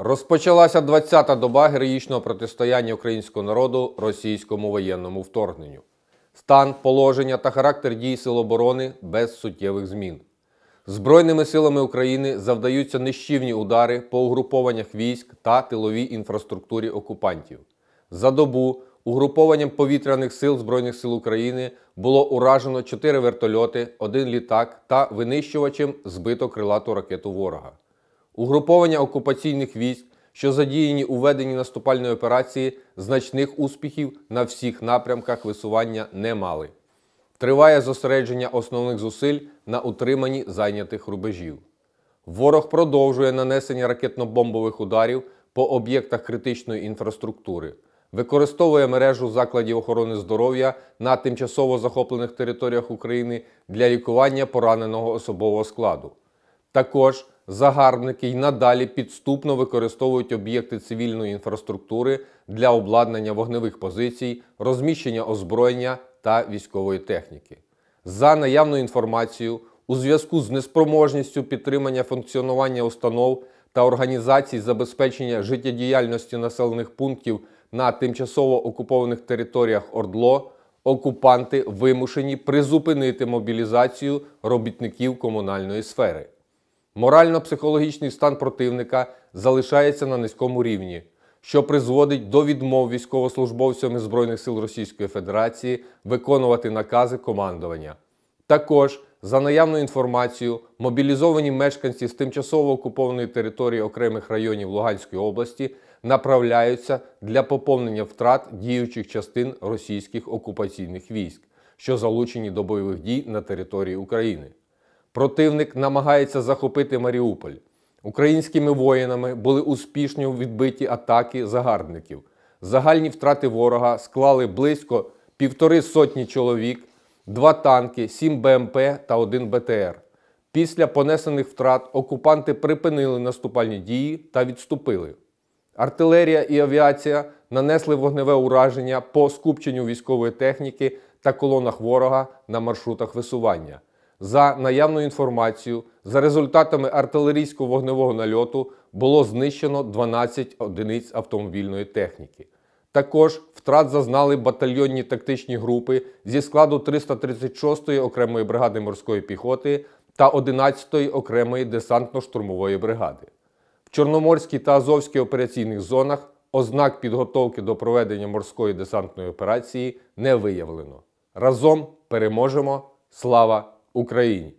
Розпочалася 20-та доба героїчного протистояння українського народу російському воєнному вторгненню. Стан, положення та характер дій сил оборони без суттєвих змін. Збройними силами України завдаються нищівні удари по угрупованнях військ та тиловій інфраструктурі окупантів. За добу угрупованням повітряних сил Збройних сил України було уражено 4 вертольоти, один літак та винищувачем збито крилату ракету ворога. Угруповання окупаційних військ, що задіяні у веденні наступальної операції, значних успіхів на всіх напрямках висування не мали. Триває зосередження основних зусиль на утриманні зайнятих рубежів. Ворог продовжує нанесення ракетно-бомбових ударів по об'єктах критичної інфраструктури, використовує мережу закладів охорони здоров'я на тимчасово захоплених територіях України для лікування пораненого особового складу. Також загарбники й надалі підступно використовують об'єкти цивільної інфраструктури для обладнання вогневих позицій, розміщення озброєння та військової техніки. За наявною інформацією, у зв'язку з неспроможністю підтримання функціонування установ та організацій забезпечення життєдіяльності населених пунктів на тимчасово окупованих територіях ОРДЛО. Окупанти вимушені призупинити мобілізацію робітників комунальної сфери. Морально-психологічний стан противника залишається на низькому рівні, що призводить до відмов військовослужбовцями Збройних сил Російської Федерації виконувати накази командування. Також, за наявною інформацією, мобілізовані мешканці з тимчасово окупованої території окремих районів Луганської області направляються для поповнення втрат діючих частин російських окупаційних військ, що залучені до бойових дій на території України. Противник намагається захопити Маріуполь. Українськими воїнами були успішно відбиті атаки загарбників. Загальні втрати ворога склали близько півтори сотні чоловік, два танки, сім БМП та один БТР. Після понесених втрат окупанти припинили наступальні дії та відступили. Артилерія і авіація нанесли вогневе ураження по скупченню військової техніки та колонах ворога на маршрутах висування за наявною інформацією, за результатами артилерійського вогневого нальоту було знищено 12 одиниць автомобільної техніки. Також втрат зазнали батальйонні тактичні групи зі складу 336-ї окремої бригади морської піхоти та 11-ї окремої десантно-штурмової бригади. В Чорноморській та Азовській операційних зонах ознак підготовки до проведення морської десантної операції не виявлено. Разом переможемо! Слава! Ucraine